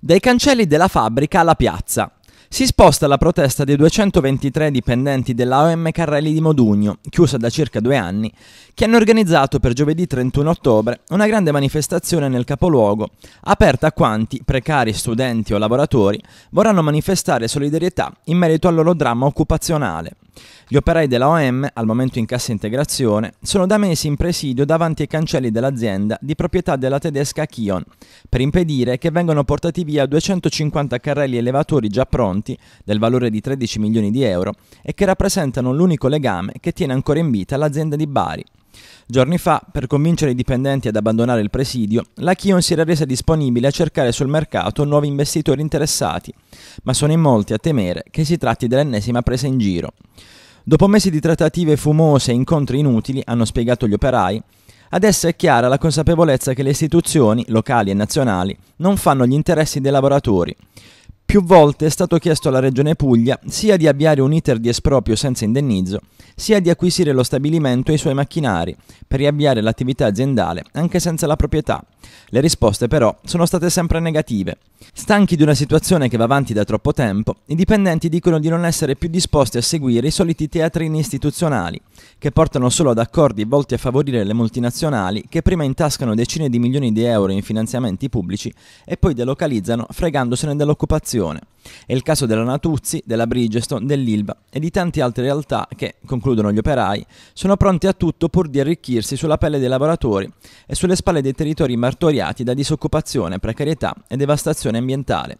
Dai cancelli della fabbrica alla piazza. Si sposta la protesta dei 223 dipendenti della OM Carrelli di Modugno, chiusa da circa due anni, che hanno organizzato per giovedì 31 ottobre una grande manifestazione nel capoluogo, aperta a quanti, precari, studenti o lavoratori, vorranno manifestare solidarietà in merito al loro dramma occupazionale. Gli operai della OM, al momento in cassa integrazione, sono da mesi in presidio davanti ai cancelli dell'azienda di proprietà della tedesca Kion, per impedire che vengano portati via 250 carrelli elevatori già pronti, del valore di 13 milioni di euro, e che rappresentano l'unico legame che tiene ancora in vita l'azienda di Bari. Giorni fa, per convincere i dipendenti ad abbandonare il presidio, la Kion si era resa disponibile a cercare sul mercato nuovi investitori interessati, ma sono in molti a temere che si tratti dell'ennesima presa in giro. Dopo mesi di trattative fumose e incontri inutili, hanno spiegato gli operai, adesso è chiara la consapevolezza che le istituzioni, locali e nazionali, non fanno gli interessi dei lavoratori. Più volte è stato chiesto alla Regione Puglia sia di avviare un iter di esproprio senza indennizzo, sia di acquisire lo stabilimento e i suoi macchinari per riavviare l'attività aziendale anche senza la proprietà, le risposte però sono state sempre negative. Stanchi di una situazione che va avanti da troppo tempo, i dipendenti dicono di non essere più disposti a seguire i soliti teatrini istituzionali, che portano solo ad accordi volti a favorire le multinazionali che prima intascano decine di milioni di euro in finanziamenti pubblici e poi delocalizzano fregandosene dell'occupazione. È il caso della Natuzzi, della Bridgestone, dell'Ilva e di tante altre realtà che, concludono gli operai, sono pronte a tutto pur di arricchirsi sulla pelle dei lavoratori e sulle spalle dei territori martoriati da disoccupazione, precarietà e devastazione ambientale.